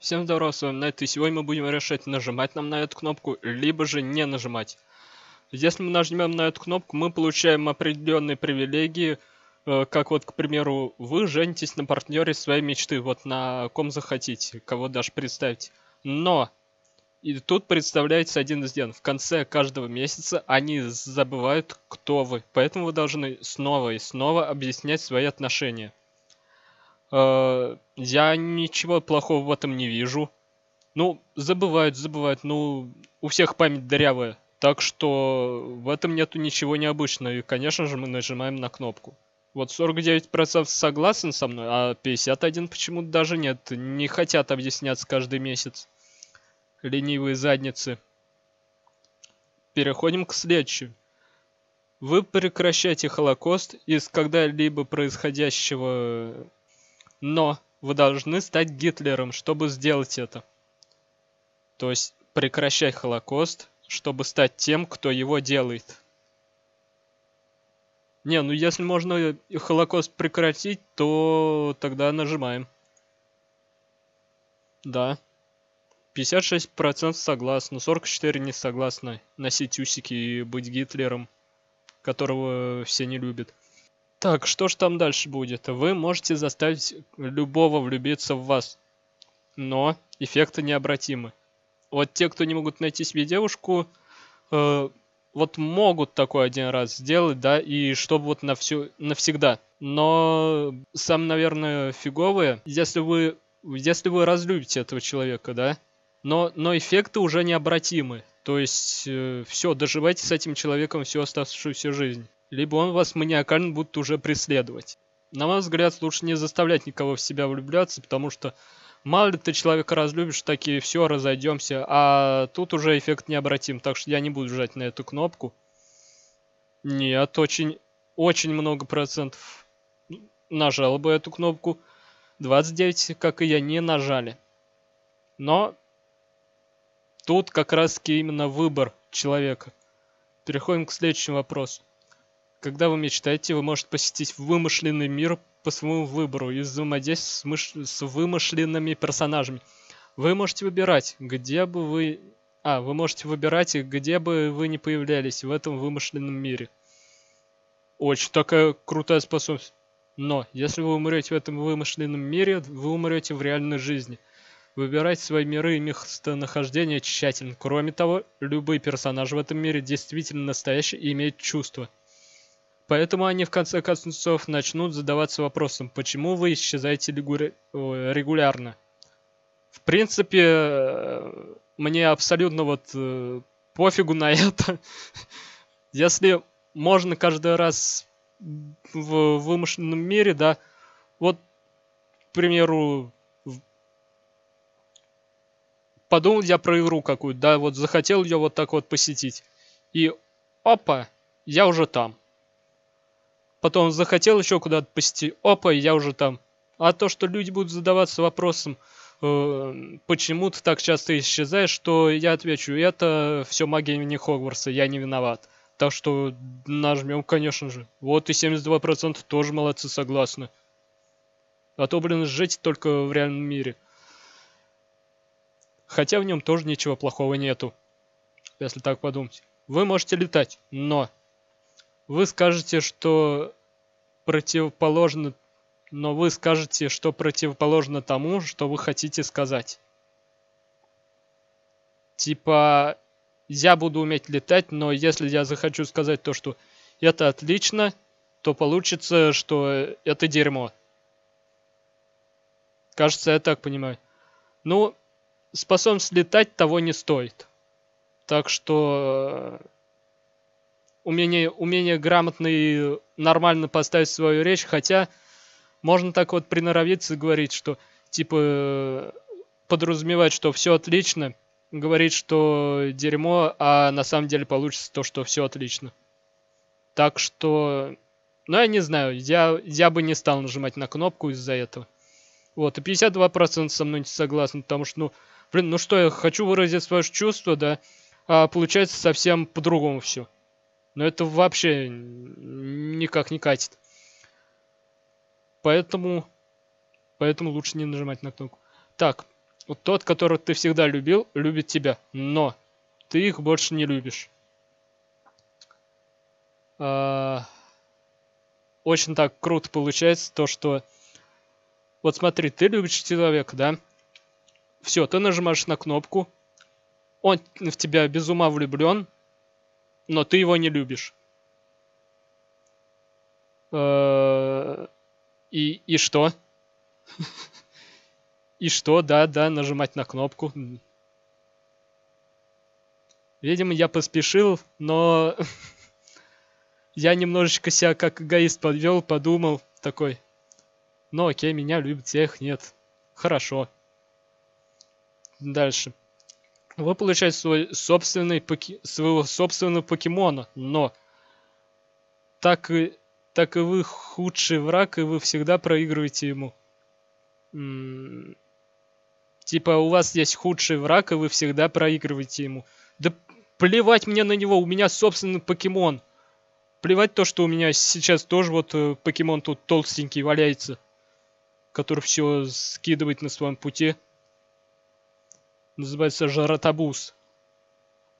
Всем здорова, с вами Найт, и сегодня мы будем решать, нажимать нам на эту кнопку, либо же не нажимать. Если мы нажмем на эту кнопку, мы получаем определенные привилегии, э, как вот, к примеру, вы женитесь на партнере своей мечты, вот на ком захотите, кого даже представить. Но, и тут представляется один из ден, в конце каждого месяца они забывают, кто вы, поэтому вы должны снова и снова объяснять свои отношения. Э, я ничего плохого в этом не вижу. Ну, забывают, забывают. Ну, у всех память дырявая. Так что в этом нету ничего необычного. И, конечно же, мы нажимаем на кнопку. Вот 49% согласен со мной, а 51 почему-то даже нет. Не хотят объясняться каждый месяц. Ленивые задницы. Переходим к следующему. Вы прекращаете Холокост из когда-либо происходящего но вы должны стать Гитлером, чтобы сделать это. То есть прекращай Холокост, чтобы стать тем, кто его делает. Не, ну если можно Холокост прекратить, то тогда нажимаем. Да. 56% согласны, 44% не согласны носить усики и быть Гитлером, которого все не любят. Так, что ж там дальше будет? Вы можете заставить любого влюбиться в вас, но эффекты необратимы. Вот те, кто не могут найти себе девушку, э, вот могут такой один раз сделать, да, и чтобы вот на всю, навсегда. Но сам, наверное, фиговые, если вы, если вы разлюбите этого человека, да, но, но эффекты уже необратимы. То есть э, все, доживайте с этим человеком всю оставшуюся жизнь либо он вас маниакально будет уже преследовать. На мой взгляд, лучше не заставлять никого в себя влюбляться, потому что мало ли ты человека разлюбишь, так и все, разойдемся, а тут уже эффект необратим, так что я не буду жать на эту кнопку. Нет, очень, очень много процентов нажал бы эту кнопку. 29, как и я, не нажали. Но тут как раз таки именно выбор человека. Переходим к следующему вопросу. Когда вы мечтаете, вы можете посетить вымышленный мир по своему выбору и взаимодействовать с, мыш... с вымышленными персонажами. Вы можете выбирать, где бы вы... А, вы можете выбирать, где бы вы не появлялись в этом вымышленном мире. Очень такая крутая способность. Но, если вы умрете в этом вымышленном мире, вы умрете в реальной жизни. Выбирайте свои миры и местонахождение тщательно. Кроме того, любые персонажи в этом мире действительно настоящие и имеют чувства. Поэтому они в конце концов начнут задаваться вопросом, почему вы исчезаете регулярно. В принципе, э, мне абсолютно вот э, пофигу на это. Если можно каждый раз в вымышленном мире, да, вот, к примеру, подумал я про игру какую-то, да, вот захотел ее вот так вот посетить. И опа, я уже там. Потом захотел еще куда-то посетить, опа, я уже там. А то, что люди будут задаваться вопросом, э, почему ты так часто исчезаешь, что я отвечу, это все магия имени Хогвартса, я не виноват. Так что нажмем, конечно же. Вот и 72% тоже молодцы, согласны. А то, блин, жить только в реальном мире. Хотя в нем тоже ничего плохого нету, если так подумать. Вы можете летать, но вы скажете, что противоположно, но вы скажете, что противоположно тому, что вы хотите сказать. Типа, я буду уметь летать, но если я захочу сказать то, что это отлично, то получится, что это дерьмо. Кажется, я так понимаю. Ну, способность летать того не стоит. Так что умение, умение грамотно и нормально поставить свою речь, хотя можно так вот приноровиться и говорить, что типа подразумевать, что все отлично, говорить, что дерьмо, а на самом деле получится то, что все отлично. Так что, ну я не знаю, я, я бы не стал нажимать на кнопку из-за этого. Вот, и 52% со мной не согласны, потому что, ну, блин, ну что, я хочу выразить свое чувство, да, а получается совсем по-другому все. Но это вообще никак не катит. Поэтому, поэтому лучше не нажимать на кнопку. Так, вот тот, которого ты всегда любил, любит тебя, но ты их больше не любишь. А... Очень так круто получается то, что... Вот смотри, ты любишь человека, да? Все, ты нажимаешь на кнопку, он в тебя без ума влюблен, но ты его не любишь. Э, и, и что? И что, да, да, нажимать на кнопку. Видимо, я поспешил, но я немножечко себя как эгоист подвел, подумал, такой. Ну окей, меня любят, всех нет. Хорошо. Дальше вы получаете свой собственный поки... своего собственного покемона, но так и, так и вы худший враг, и вы всегда проигрываете ему. М типа у вас есть худший враг, и вы всегда проигрываете ему. Да плевать мне на него, у меня собственный покемон. Плевать то, что у меня сейчас тоже вот э, покемон тут толстенький валяется, который все скидывает на своем пути. Называется Жаратобус.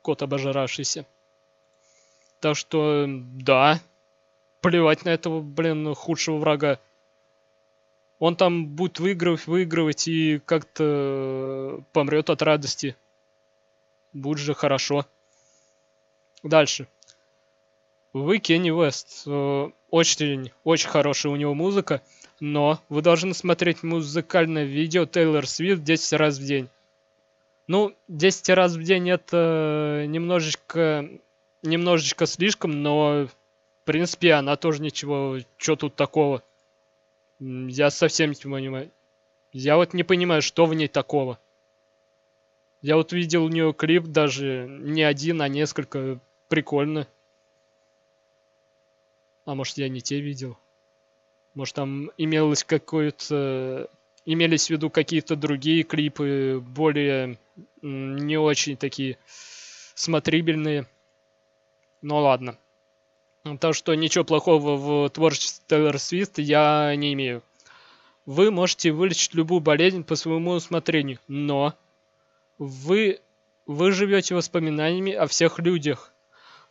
Кот обожравшийся. Так что, да, плевать на этого, блин, худшего врага. Он там будет выигрывать, выигрывать и как-то э, помрет от радости. Будет же хорошо. Дальше. Вы Кенни Вест. Э, очень, очень хорошая у него музыка, но вы должны смотреть музыкальное видео Тейлор Свифт 10 раз в день. Ну, 10 раз в день это э, немножечко, немножечко слишком, но, в принципе, она тоже ничего, что тут такого. Я совсем не понимаю. Я вот не понимаю, что в ней такого. Я вот видел у нее клип даже не один, а несколько. Прикольно. А может я не те видел? Может там имелось какое-то имелись в виду какие-то другие клипы, более не очень такие смотрибельные. но ну ладно. Так что ничего плохого в творчестве Тейлор Свифт я не имею. Вы можете вылечить любую болезнь по своему усмотрению, но вы, вы живете воспоминаниями о всех людях,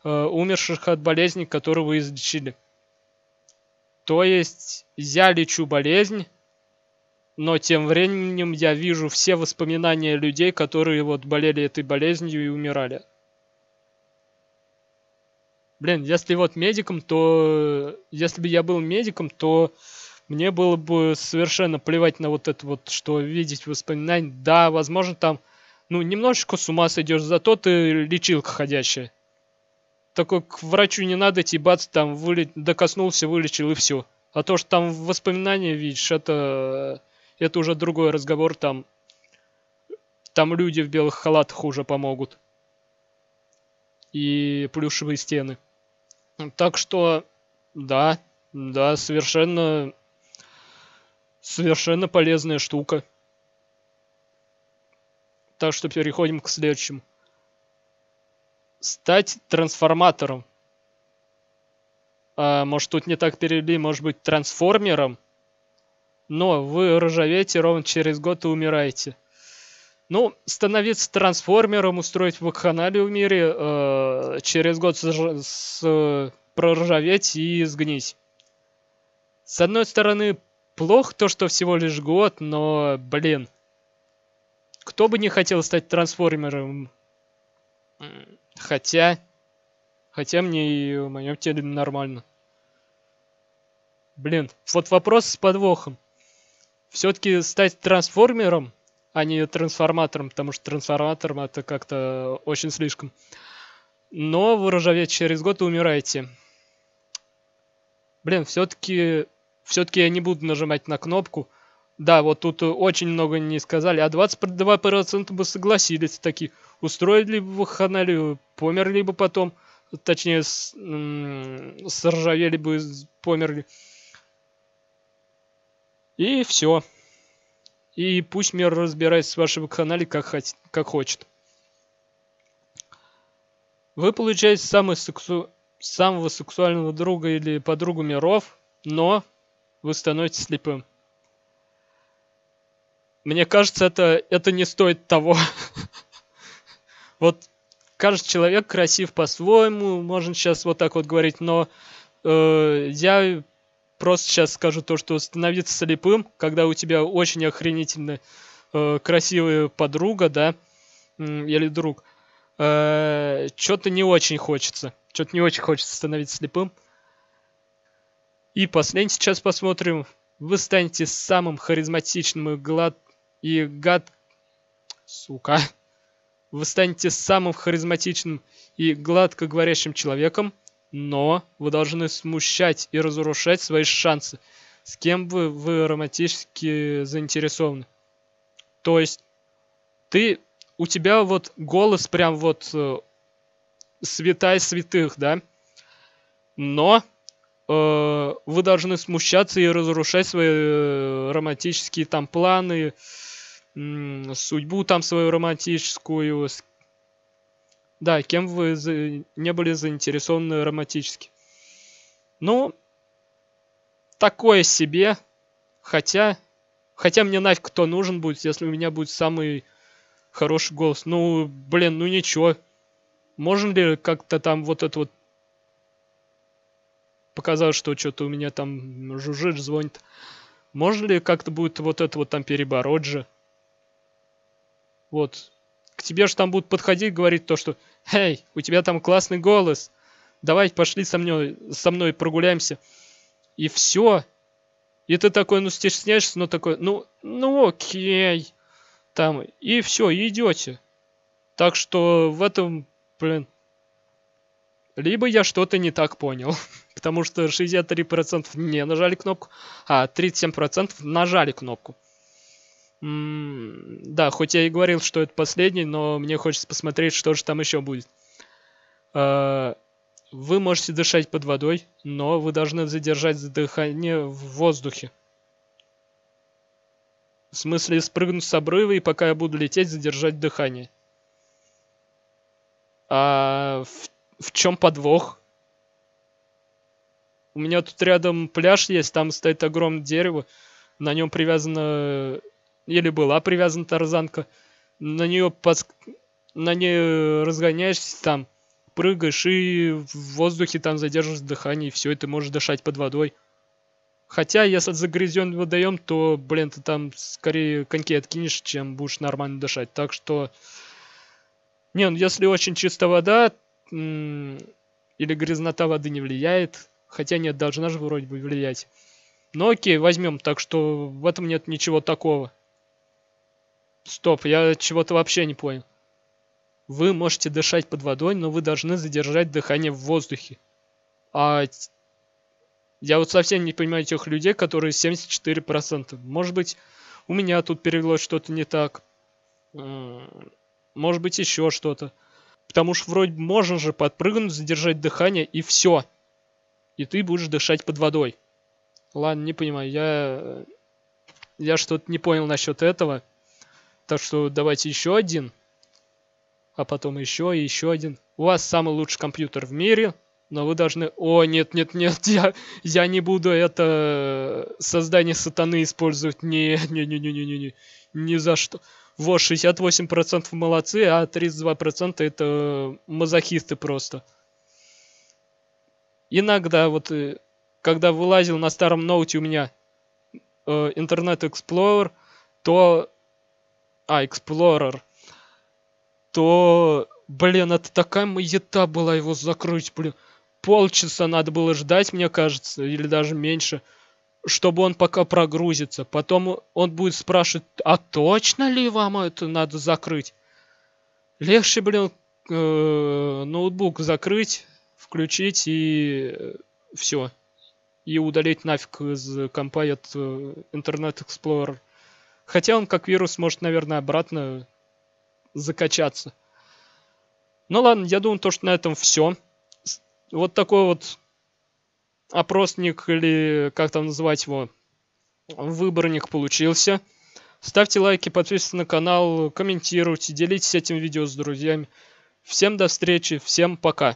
э, умерших от болезни, которую вы излечили. То есть я лечу болезнь, но тем временем я вижу все воспоминания людей, которые вот болели этой болезнью и умирали. Блин, если вот медиком, то... Если бы я был медиком, то мне было бы совершенно плевать на вот это вот, что видеть воспоминания. Да, возможно, там, ну, немножечко с ума сойдешь, зато ты лечилка ходящая. Такой к врачу не надо идти, бац, там, вылет... докоснулся, вылечил и все. А то, что там воспоминания видишь, это это уже другой разговор, там, там люди в белых халатах уже помогут. И плюшевые стены. Так что, да, да, совершенно, совершенно полезная штука. Так что переходим к следующему. Стать трансформатором. А, может, тут не так перевели, может быть, трансформером? но вы ржавеете ровно через год и умираете. Ну, становиться трансформером, устроить вакханалию в мире, э, через год с, с, проржаветь и сгнить. С одной стороны, плохо то, что всего лишь год, но, блин, кто бы не хотел стать трансформером? Хотя, хотя мне и в моем теле нормально. Блин, вот вопрос с подвохом все-таки стать трансформером, а не трансформатором, потому что трансформатором это как-то очень слишком. Но вы ржаветь через год и умираете. Блин, все-таки все-таки я не буду нажимать на кнопку. Да, вот тут очень много не сказали, а 22% бы согласились такие. Устроили бы ханалию, померли бы потом, точнее, с, сржавели бы, померли. И все. И пусть мир разбирается с вашим канале как, хоть, как хочет. Вы получаете самый сексу... самого сексуального друга или подругу миров, но вы становитесь слепым. Мне кажется, это, это не стоит того. Вот каждый человек красив по-своему, можно сейчас вот так вот говорить, но э, я просто сейчас скажу то, что становиться слепым, когда у тебя очень охренительно э, красивая подруга, да, или друг, э, что-то не очень хочется. Что-то не очень хочется становиться слепым. И последний сейчас посмотрим. Вы станете самым харизматичным и глад... и гад... Сука. Вы станете самым харизматичным и гладко говорящим человеком, но вы должны смущать и разрушать свои шансы, с кем бы вы романтически заинтересованы. То есть ты, у тебя вот голос прям вот э, святая святых, да? Но э, вы должны смущаться и разрушать свои э, романтические там планы, э, судьбу там свою романтическую, с да, кем вы за... не были заинтересованы романтически. Ну, такое себе. Хотя, хотя мне нафиг кто нужен будет, если у меня будет самый хороший голос. Ну, блин, ну ничего. Можно ли как-то там вот это вот показалось, что что-то у меня там жужжит, звонит. Можно ли как-то будет вот это вот там перебороть же? Вот. К тебе же там будут подходить, говорить то, что «Эй, у тебя там классный голос! Давай пошли со мной, со мной прогуляемся!» И все. И ты такой, ну стесняешься, но такой, ну, ну окей. Там, и все, идете. Так что в этом, блин, либо я что-то не так понял, потому что 63% не нажали кнопку, а 37% нажали кнопку да, хоть я и говорил, что это последний, но мне хочется посмотреть, что же там еще будет. А, вы можете дышать под водой, но вы должны задержать дыхание в воздухе. В смысле спрыгнуть с обрыва и пока я буду лететь, задержать дыхание. А в, в чем подвох? У меня тут рядом пляж есть, там стоит огромное дерево, на нем привязано или была привязана тарзанка. На нее подс... на нее разгоняешься там, прыгаешь и в воздухе там задерживаешь дыхание, и все, и ты можешь дышать под водой. Хотя, если загрязнен водоем, то, блин, ты там скорее коньки откинешь, чем будешь нормально дышать. Так что, не, ну если очень чистая вода, или грязнота воды не влияет, хотя нет, должна же вроде бы влиять. Но окей, возьмем, так что в этом нет ничего такого. Стоп, я чего-то вообще не понял. Вы можете дышать под водой, но вы должны задержать дыхание в воздухе. А я вот совсем не понимаю тех людей, которые 74%. Может быть, у меня тут перевело что-то не так. Может быть, еще что-то. Потому что вроде можно же подпрыгнуть, задержать дыхание и все. И ты будешь дышать под водой. Ладно, не понимаю, я... Я что-то не понял насчет этого. Так что давайте еще один. А потом еще и еще один. У вас самый лучший компьютер в мире, но вы должны... О, нет, нет, нет, я, я не буду это э, создание сатаны использовать. Не, не, не, не, не, не, не. Ни за что. Вот, 68% молодцы, а 32% это мазохисты просто. Иногда вот, э, когда вылазил на старом ноуте у меня э, Internet Explorer, то а, Explorer, то, блин, это такая маята была его закрыть, блин. Полчаса надо было ждать, мне кажется, или даже меньше, чтобы он пока прогрузится. Потом он будет спрашивать, а точно ли вам это надо закрыть? Легче, блин, э, ноутбук закрыть, включить и э, все. И удалить нафиг из компа этот э, Internet Explorer. Хотя он как вирус может, наверное, обратно закачаться. Ну ладно, я думаю, то, что на этом все. Вот такой вот опросник или как там называть его, выборник получился. Ставьте лайки, подписывайтесь на канал, комментируйте, делитесь этим видео с друзьями. Всем до встречи, всем пока.